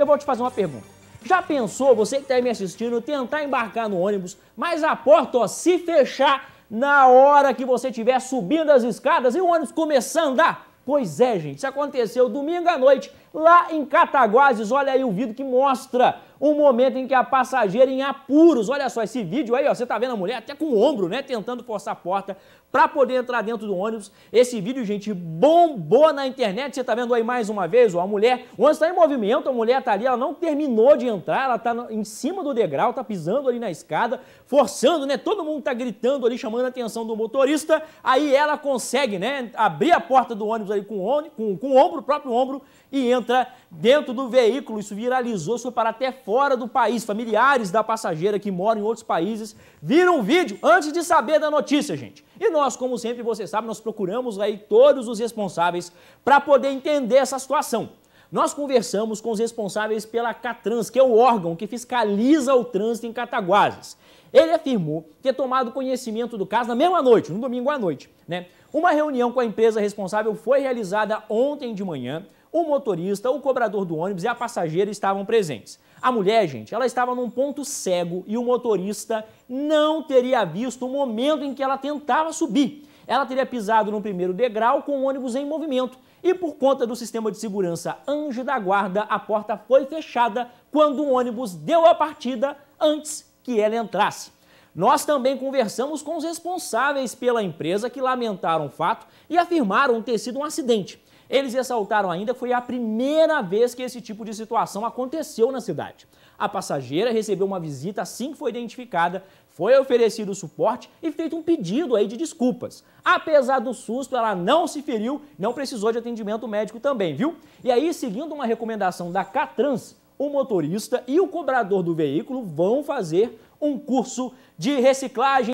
eu vou te fazer uma pergunta. Já pensou, você que está aí me assistindo, tentar embarcar no ônibus, mas a porta ó, se fechar na hora que você estiver subindo as escadas e o ônibus começar a andar? Pois é, gente, isso aconteceu domingo à noite, lá em Cataguases. Olha aí o vídeo que mostra um momento em que a passageira em apuros, olha só esse vídeo aí, ó, você tá vendo a mulher até com o ombro, né, tentando forçar a porta para poder entrar dentro do ônibus. Esse vídeo, gente, bombou na internet, você tá vendo aí mais uma vez, ó, a mulher, o ônibus tá em movimento, a mulher tá ali, ela não terminou de entrar, ela tá em cima do degrau, tá pisando ali na escada, forçando, né, todo mundo tá gritando ali, chamando a atenção do motorista, aí ela consegue, né, abrir a porta do ônibus aí com o, com, com o ombro, o próprio ombro, e entra dentro do veículo. Isso viralizou, foi para até fora do país. Familiares da passageira que moram em outros países viram o vídeo antes de saber da notícia, gente. E nós, como sempre, você sabe, nós procuramos aí todos os responsáveis para poder entender essa situação. Nós conversamos com os responsáveis pela Catrans, que é o órgão que fiscaliza o trânsito em Cataguases. Ele afirmou ter tomado conhecimento do caso na mesma noite, no domingo à noite. Né? Uma reunião com a empresa responsável foi realizada ontem de manhã. O motorista, o cobrador do ônibus e a passageira estavam presentes. A mulher, gente, ela estava num ponto cego e o motorista não teria visto o momento em que ela tentava subir ela teria pisado no primeiro degrau com o ônibus em movimento. E por conta do sistema de segurança Anjo da Guarda, a porta foi fechada quando o ônibus deu a partida antes que ela entrasse. Nós também conversamos com os responsáveis pela empresa que lamentaram o fato e afirmaram ter sido um acidente. Eles ressaltaram ainda que foi a primeira vez que esse tipo de situação aconteceu na cidade. A passageira recebeu uma visita assim que foi identificada, foi oferecido suporte e feito um pedido aí de desculpas. Apesar do susto, ela não se feriu, não precisou de atendimento médico também, viu? E aí, seguindo uma recomendação da Catrans, o motorista e o cobrador do veículo vão fazer um curso de reciclagem